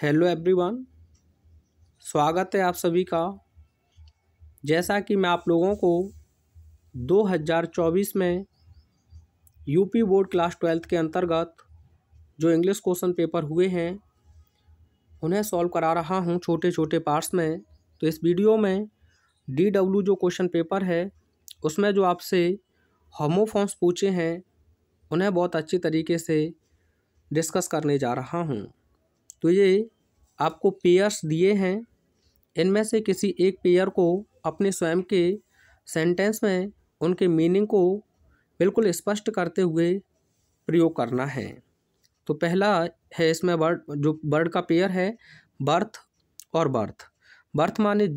hello everyone स्वागत है आप सभी का जैसा कि मैं आप लोगों को 2024 में यूपी बोर्ड क्लास ट्वेल्थ के अंतर्गत जो इंग्लिश क्वेश्चन पेपर हुए हैं उन्हें सॉल्व करा रहा हूं छोटे छोटे पार्ट्स में तो इस वीडियो में डी डब्ल्यू जो क्वेश्चन पेपर है उसमें जो आपसे होमोफॉर्म्स पूछे हैं उन्हें बहुत अच्छी तरीके से डिस्कस करने जा रहा हूँ तो ये आपको पेयर्स दिए हैं इनमें से किसी एक पेयर को अपने स्वयं के सेंटेंस में उनके मीनिंग को बिल्कुल स्पष्ट करते हुए प्रयोग करना है तो पहला है इसमें वर्ड जो वर्ड का पेयर है बर्थ और बर्थ बर्थ माने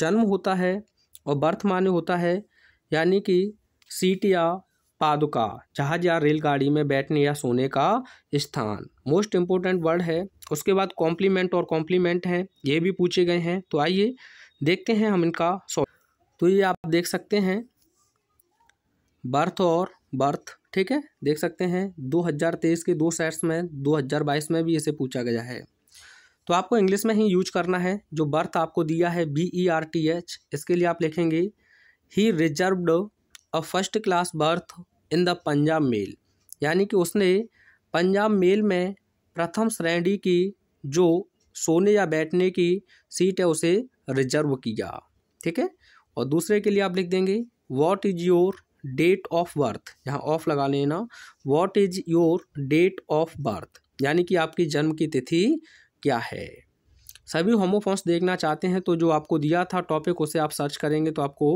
जन्म होता है और बर्थ माने होता है यानी कि सीट या पादुका जहाज या रेलगाड़ी में बैठने या सोने का स्थान मोस्ट इम्पोर्टेंट वर्ड है उसके बाद कॉम्प्लीमेंट और कॉम्प्लीमेंट हैं ये भी पूछे गए हैं तो आइए देखते हैं हम इनका तो ये आप देख सकते हैं बर्थ और बर्थ ठीक है देख सकते हैं 2023 के दो सेट्स में 2022 में भी इसे पूछा गया है तो आपको इंग्लिश में ही यूज करना है जो बर्थ आपको दिया है B E R T H इसके लिए आप लिखेंगे ही reserved a first class berth in the Punjab mail यानी कि उसने पंजाब मेल में प्रथम श्रेणी की जो सोने या बैठने की सीट है उसे रिजर्व किया ठीक है और दूसरे के लिए आप लिख देंगे what is your date of birth यहाँ ऑफ लगा लेना what is your date of birth यानी कि आपकी जन्म की तिथि क्या है सभी होमोफोन्स देखना चाहते हैं तो जो आपको दिया था टॉपिक उसे आप सर्च करेंगे तो आपको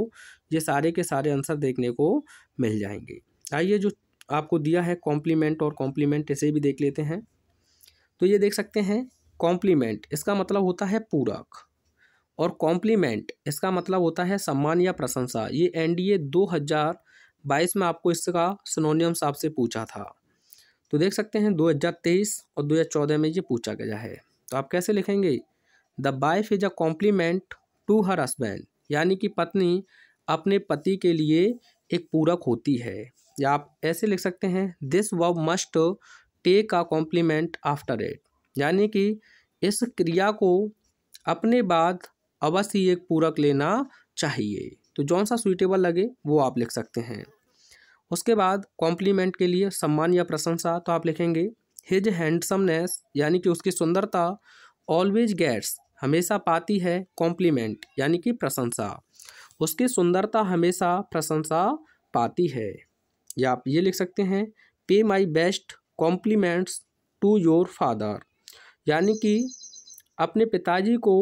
ये सारे के सारे आंसर देखने को मिल जाएंगे आइए जो आपको दिया है कॉम्प्लीमेंट और कॉम्प्लीमेंट इसे भी देख लेते हैं तो ये देख सकते हैं कॉम्प्लीमेंट इसका मतलब होता है पूरक और कॉम्प्लीमेंट इसका मतलब होता है सम्मान या प्रशंसा ये एन डी ए दो हज़ार बाईस में आपको इसका साहब आपसे पूछा था तो देख सकते हैं दो हज़ार तेईस और दो हज़ार चौदह में ये पूछा गया है तो आप कैसे लिखेंगे the wife is a compliment to her husband यानी कि पत्नी अपने पति के लिए एक पूरक होती है या आप ऐसे लिख सकते हैं दिस वव must take a compliment after it यानी कि इस क्रिया को अपने बाद अवश्य एक पूरक लेना चाहिए तो जौन सा सुइटेबल लगे वो आप लिख सकते हैं उसके बाद कॉम्प्लीमेंट के लिए सम्मान या प्रशंसा तो आप लिखेंगे हिज हैंडसमनेस यानी कि उसकी सुंदरता ऑलवेज गेट्स हमेशा पाती है कॉम्प्लीमेंट यानी कि प्रशंसा उसकी सुंदरता हमेशा प्रशंसा पाती है या आप ये लिख सकते हैं pay my best compliments to your father यानी कि अपने पिताजी को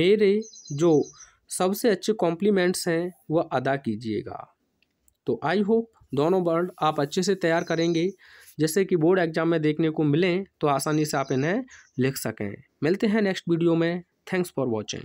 मेरे जो सबसे अच्छे कॉम्प्लीमेंट्स हैं वह अदा कीजिएगा तो आई होप दोनों वर्ड आप अच्छे से तैयार करेंगे जैसे कि बोर्ड एग्जाम में देखने को मिलें तो आसानी से आप इन्हें लिख सकें मिलते हैं नेक्स्ट वीडियो में थैंक्स फॉर वॉचिंग